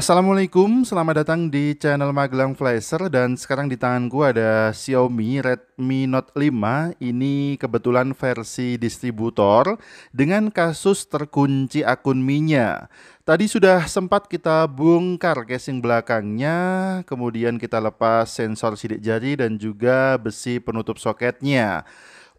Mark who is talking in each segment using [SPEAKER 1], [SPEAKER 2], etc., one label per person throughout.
[SPEAKER 1] Assalamualaikum, selamat datang di channel Magelang Flasher dan sekarang di tanganku ada Xiaomi Redmi Note 5 ini kebetulan versi distributor dengan kasus terkunci akun mi Tadi sudah sempat kita bongkar casing belakangnya, kemudian kita lepas sensor sidik jari dan juga besi penutup soketnya.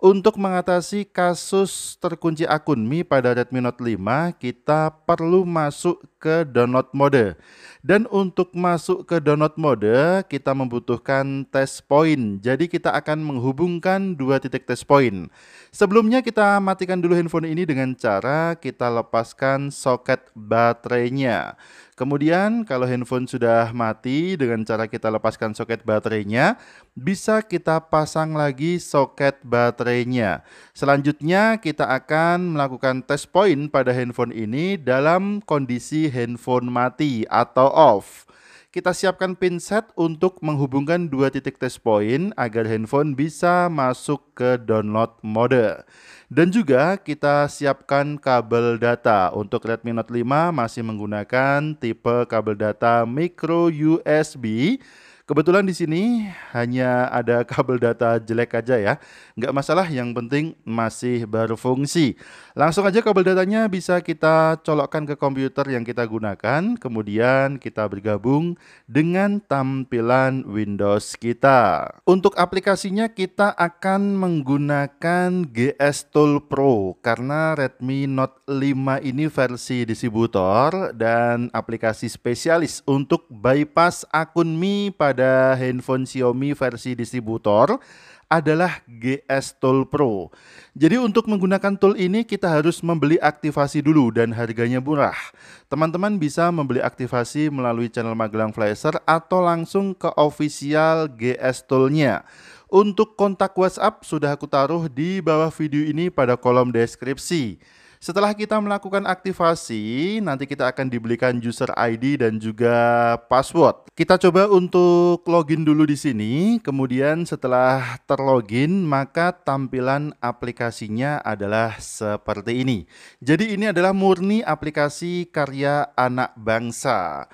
[SPEAKER 1] Untuk mengatasi kasus terkunci akun Mi pada Redmi Note 5, kita perlu masuk ke download mode. Dan untuk masuk ke download mode, kita membutuhkan test point. Jadi kita akan menghubungkan dua titik test point. Sebelumnya kita matikan dulu handphone ini dengan cara kita lepaskan soket baterainya. Kemudian kalau handphone sudah mati dengan cara kita lepaskan soket baterainya, bisa kita pasang lagi soket baterainya. Selanjutnya kita akan melakukan test point pada handphone ini dalam kondisi handphone mati atau off. Kita siapkan pinset untuk menghubungkan dua titik test point agar handphone bisa masuk ke download mode. Dan juga kita siapkan kabel data. Untuk Redmi Note 5 masih menggunakan tipe kabel data micro USB Kebetulan di sini hanya ada kabel data jelek aja ya. Nggak masalah, yang penting masih berfungsi. Langsung aja kabel datanya bisa kita colokkan ke komputer yang kita gunakan, kemudian kita bergabung dengan tampilan Windows kita. Untuk aplikasinya kita akan menggunakan GS Tool Pro karena Redmi Note 5 ini versi distributor dan aplikasi spesialis untuk bypass akun Mi pada pada handphone Xiaomi versi distributor adalah GS Tool Pro. Jadi untuk menggunakan tool ini kita harus membeli aktivasi dulu dan harganya murah. Teman-teman bisa membeli aktivasi melalui channel Magelang Flasher atau langsung ke official GS Tool-nya. Untuk kontak WhatsApp sudah aku taruh di bawah video ini pada kolom deskripsi. Setelah kita melakukan aktivasi, nanti kita akan dibelikan user ID dan juga password. Kita coba untuk login dulu di sini, kemudian setelah terlogin maka tampilan aplikasinya adalah seperti ini. Jadi ini adalah murni aplikasi karya anak bangsa.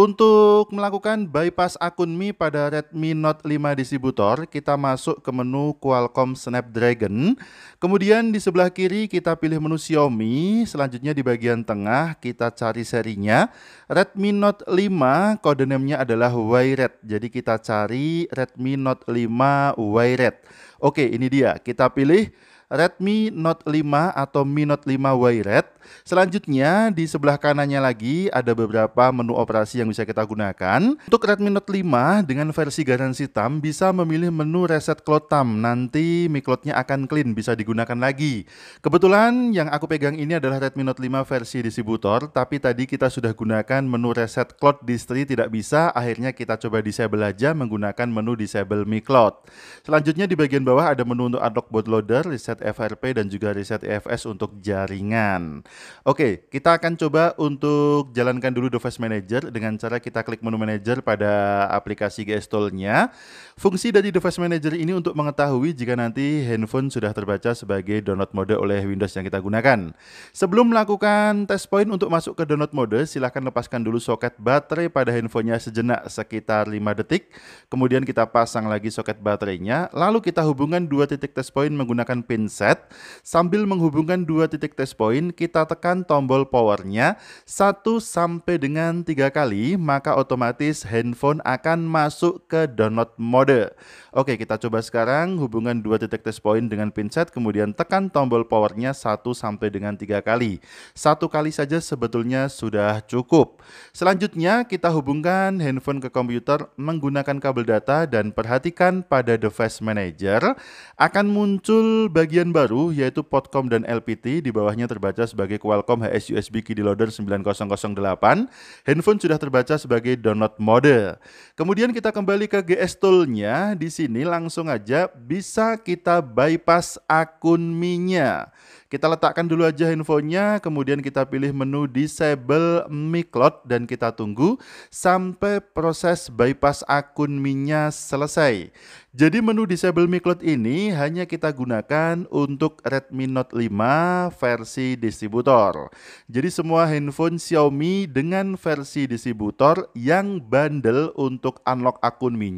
[SPEAKER 1] Untuk melakukan bypass akun Mi pada Redmi Note 5 distributor, kita masuk ke menu Qualcomm Snapdragon. Kemudian di sebelah kiri kita pilih menu Xiaomi, selanjutnya di bagian tengah kita cari serinya. Redmi Note 5 kodenamenya adalah Wired. Jadi kita cari Redmi Note 5 Wired. Oke, ini dia. Kita pilih Redmi Note 5 atau Mi Note 5 Wired. Selanjutnya di sebelah kanannya lagi ada beberapa menu operasi yang bisa kita gunakan. Untuk Redmi Note 5 dengan versi garansi TAM bisa memilih menu reset cloud TAM. Nanti Mi Cloud-nya akan clean bisa digunakan lagi. Kebetulan yang aku pegang ini adalah Redmi Note 5 versi distributor, tapi tadi kita sudah gunakan menu reset cloud distri tidak bisa, akhirnya kita coba disable aja menggunakan menu disable Mi Cloud. Selanjutnya di bagian bawah ada menu untuk unlock bootloader, reset FRP dan juga riset IFS e untuk jaringan. Oke, kita akan coba untuk jalankan dulu Device Manager dengan cara kita klik menu manager pada aplikasi Tool-nya. Fungsi dari Device Manager ini untuk mengetahui jika nanti handphone sudah terbaca sebagai download mode oleh Windows yang kita gunakan. Sebelum melakukan test point untuk masuk ke download mode, silahkan lepaskan dulu soket baterai pada handphonenya sejenak sekitar 5 detik. Kemudian kita pasang lagi soket baterainya, lalu kita hubungkan dua titik test point menggunakan pin handset. Sambil menghubungkan dua titik test point, kita tekan tombol powernya satu sampai dengan tiga kali, maka otomatis handphone akan masuk ke download mode. Oke, kita coba sekarang hubungan dua titik test point dengan pinset, kemudian tekan tombol powernya satu sampai dengan tiga kali. Satu kali saja sebetulnya sudah cukup. Selanjutnya, kita hubungkan handphone ke komputer menggunakan kabel data dan perhatikan pada device manager akan muncul bagian bagian baru yaitu Potcom dan LPT di bawahnya terbaca sebagai Qualcomm HS USB Key Loader 9008. Handphone sudah terbaca sebagai download mode. Kemudian kita kembali ke GS Tool-nya. Di sini langsung aja bisa kita bypass akun mi kita letakkan dulu aja infonya, kemudian kita pilih menu disable Mi Cloud dan kita tunggu sampai proses bypass akun mi selesai. Jadi menu disable Mi Cloud ini hanya kita gunakan untuk Redmi Note 5 versi distributor. Jadi semua handphone Xiaomi dengan versi distributor yang bandel untuk unlock akun mi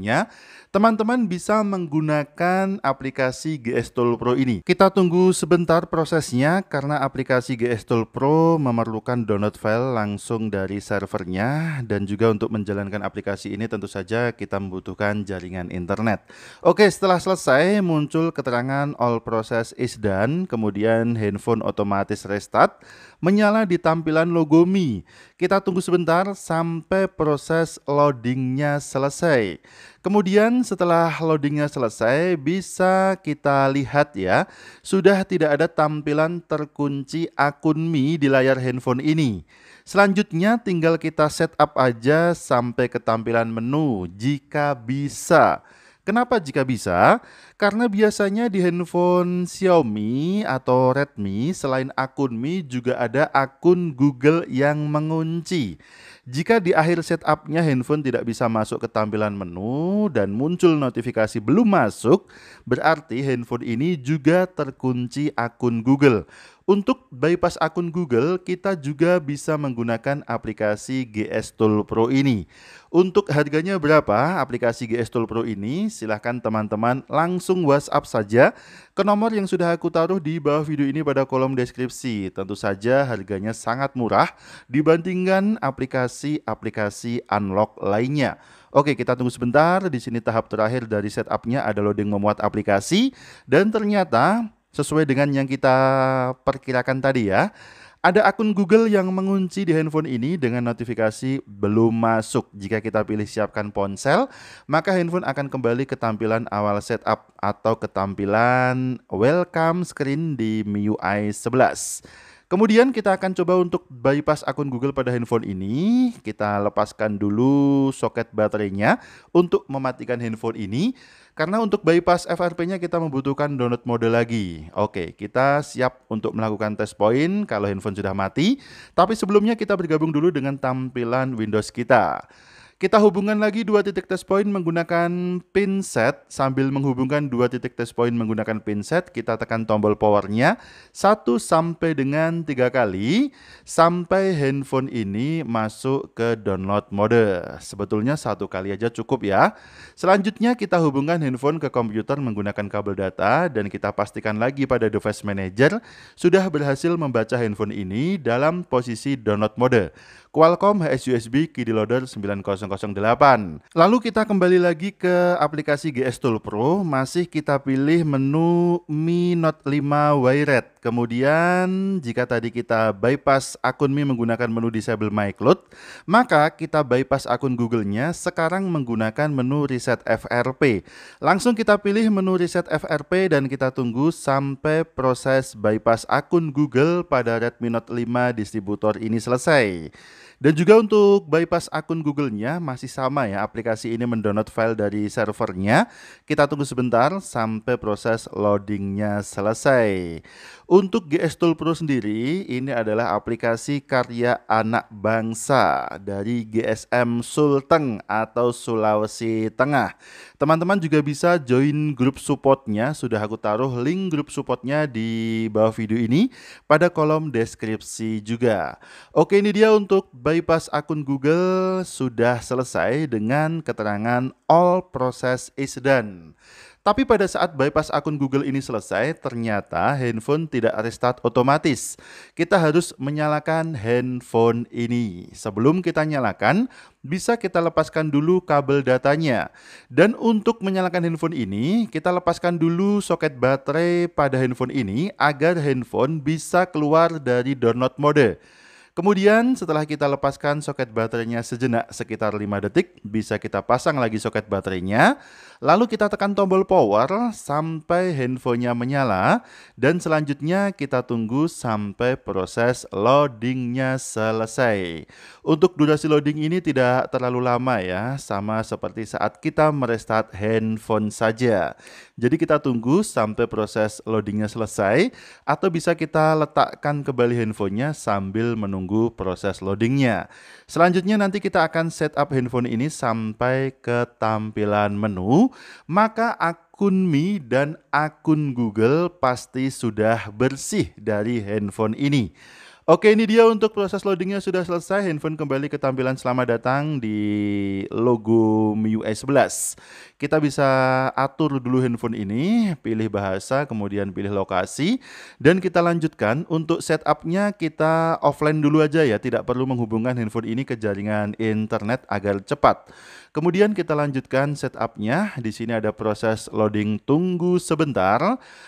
[SPEAKER 1] teman-teman bisa menggunakan aplikasi GS Tool Pro ini. Kita tunggu sebentar proses Prosesnya karena aplikasi GS Tool Pro memerlukan download file langsung dari servernya dan juga untuk menjalankan aplikasi ini tentu saja kita membutuhkan jaringan internet. Oke, setelah selesai muncul keterangan all process is done, kemudian handphone otomatis restart, menyala di tampilan logo Mi. Kita tunggu sebentar sampai proses loadingnya selesai. Kemudian setelah loadingnya selesai, bisa kita lihat ya, sudah tidak ada tampilan terkunci akun Mi di layar handphone ini. Selanjutnya tinggal kita setup aja sampai ke tampilan menu jika bisa. Kenapa jika bisa? Karena biasanya di handphone Xiaomi atau Redmi selain akun Mi juga ada akun Google yang mengunci. Jika di akhir setupnya handphone tidak bisa masuk ke tampilan menu dan muncul notifikasi belum masuk, berarti handphone ini juga terkunci akun Google. Untuk bypass akun Google, kita juga bisa menggunakan aplikasi GS Tool Pro ini. Untuk harganya berapa aplikasi GS Tool Pro ini? Silahkan teman-teman langsung WhatsApp saja ke nomor yang sudah aku taruh di bawah video ini pada kolom deskripsi. Tentu saja harganya sangat murah dibandingkan aplikasi-aplikasi unlock lainnya. Oke, kita tunggu sebentar. Di sini tahap terakhir dari setupnya ada loading memuat aplikasi. Dan ternyata sesuai dengan yang kita perkirakan tadi ya. Ada akun Google yang mengunci di handphone ini dengan notifikasi belum masuk. Jika kita pilih siapkan ponsel, maka handphone akan kembali ke tampilan awal setup atau ke tampilan welcome screen di MIUI 11. Kemudian kita akan coba untuk bypass akun Google pada handphone ini. Kita lepaskan dulu soket baterainya untuk mematikan handphone ini. Karena untuk bypass FRP-nya kita membutuhkan download mode lagi. Oke, kita siap untuk melakukan test point kalau handphone sudah mati. Tapi sebelumnya kita bergabung dulu dengan tampilan Windows kita. Kita hubungkan lagi dua titik test point menggunakan pinset. Sambil menghubungkan dua titik test point menggunakan pinset, kita tekan tombol powernya satu sampai dengan tiga kali sampai handphone ini masuk ke download mode. Sebetulnya satu kali aja cukup ya. Selanjutnya kita hubungkan handphone ke komputer menggunakan kabel data dan kita pastikan lagi pada device manager sudah berhasil membaca handphone ini dalam posisi download mode. Qualcomm HSUSB KD Loader 9008. Lalu kita kembali lagi ke aplikasi GS Tool Pro, masih kita pilih menu Mi Note 5 Wired. Kemudian jika tadi kita bypass akun Mi menggunakan menu disable My Cloud, maka kita bypass akun Google-nya sekarang menggunakan menu reset FRP. Langsung kita pilih menu reset FRP dan kita tunggu sampai proses bypass akun Google pada Redmi Note 5 distributor ini selesai. Dan juga untuk bypass akun Google-nya masih sama ya, aplikasi ini mendownload file dari servernya. Kita tunggu sebentar sampai proses loadingnya selesai. Untuk GS Tool Pro sendiri, ini adalah aplikasi karya anak bangsa dari GSM Sulteng atau Sulawesi Tengah. Teman-teman juga bisa join grup supportnya, sudah aku taruh link grup supportnya di bawah video ini pada kolom deskripsi juga. Oke ini dia untuk bypass akun Google sudah selesai dengan keterangan all process is done. Tapi pada saat bypass akun Google ini selesai, ternyata handphone tidak restart otomatis. Kita harus menyalakan handphone ini. Sebelum kita nyalakan, bisa kita lepaskan dulu kabel datanya. Dan untuk menyalakan handphone ini, kita lepaskan dulu soket baterai pada handphone ini agar handphone bisa keluar dari download mode. Kemudian setelah kita lepaskan soket baterainya sejenak sekitar 5 detik, bisa kita pasang lagi soket baterainya. Lalu kita tekan tombol power sampai handphonenya menyala dan selanjutnya kita tunggu sampai proses loadingnya selesai. Untuk durasi loading ini tidak terlalu lama ya, sama seperti saat kita merestart handphone saja. Jadi kita tunggu sampai proses loadingnya selesai atau bisa kita letakkan kembali handphonenya sambil menunggu menunggu proses loadingnya. Selanjutnya nanti kita akan setup handphone ini sampai ke tampilan menu, maka akun Mi dan akun Google pasti sudah bersih dari handphone ini. Oke ini dia untuk proses loadingnya sudah selesai handphone kembali ke tampilan selamat datang di logo MIUI 11 kita bisa atur dulu handphone ini pilih bahasa kemudian pilih lokasi dan kita lanjutkan untuk setupnya kita offline dulu aja ya tidak perlu menghubungkan handphone ini ke jaringan internet agar cepat Kemudian kita lanjutkan setupnya. Di sini ada proses loading tunggu sebentar.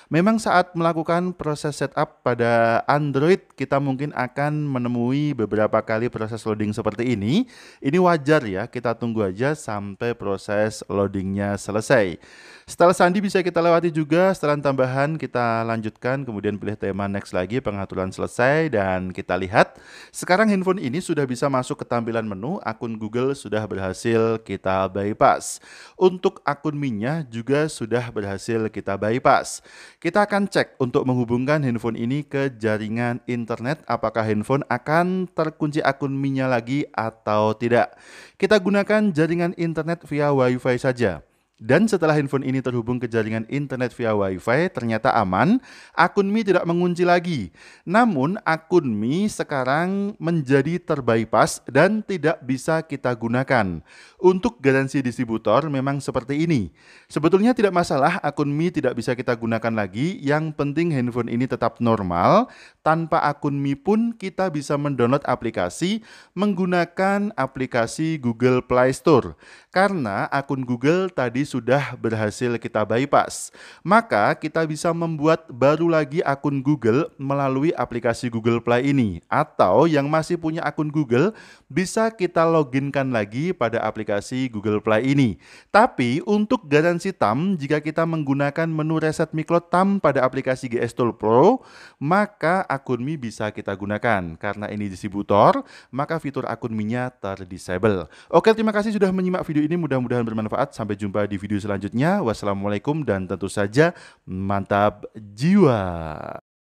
[SPEAKER 1] Memang saat melakukan proses setup pada Android kita mungkin mungkin akan menemui beberapa kali proses loading seperti ini. Ini wajar ya, kita tunggu aja sampai proses loadingnya selesai. Setelah sandi bisa kita lewati juga, setelan tambahan kita lanjutkan, kemudian pilih tema next lagi, pengaturan selesai, dan kita lihat. Sekarang handphone ini sudah bisa masuk ke tampilan menu, akun Google sudah berhasil kita bypass. Untuk akun minyak juga sudah berhasil kita bypass. Kita akan cek untuk menghubungkan handphone ini ke jaringan internet apakah handphone akan terkunci akun minyak lagi atau tidak. Kita gunakan jaringan internet via wifi saja. Dan setelah handphone ini terhubung ke jaringan internet via WiFi, ternyata aman. Akun Mi tidak mengunci lagi. Namun, akun Mi sekarang menjadi terbypass dan tidak bisa kita gunakan. Untuk garansi distributor memang seperti ini. Sebetulnya tidak masalah akun Mi tidak bisa kita gunakan lagi. Yang penting handphone ini tetap normal. Tanpa akun Mi pun kita bisa mendownload aplikasi menggunakan aplikasi Google Play Store. Karena akun Google tadi sudah berhasil kita bypass, maka kita bisa membuat baru lagi akun Google melalui aplikasi Google Play ini. Atau yang masih punya akun Google bisa kita loginkan lagi pada aplikasi Google Play ini. Tapi untuk garansi TAM, jika kita menggunakan menu reset Miklo TAM pada aplikasi GS Tool Pro, maka akun Mi bisa kita gunakan. Karena ini distributor, maka fitur akun Mi-nya terdisable. Oke, terima kasih sudah menyimak video ini. Mudah-mudahan bermanfaat. Sampai jumpa di di video selanjutnya. Wassalamualaikum dan tentu saja mantap jiwa.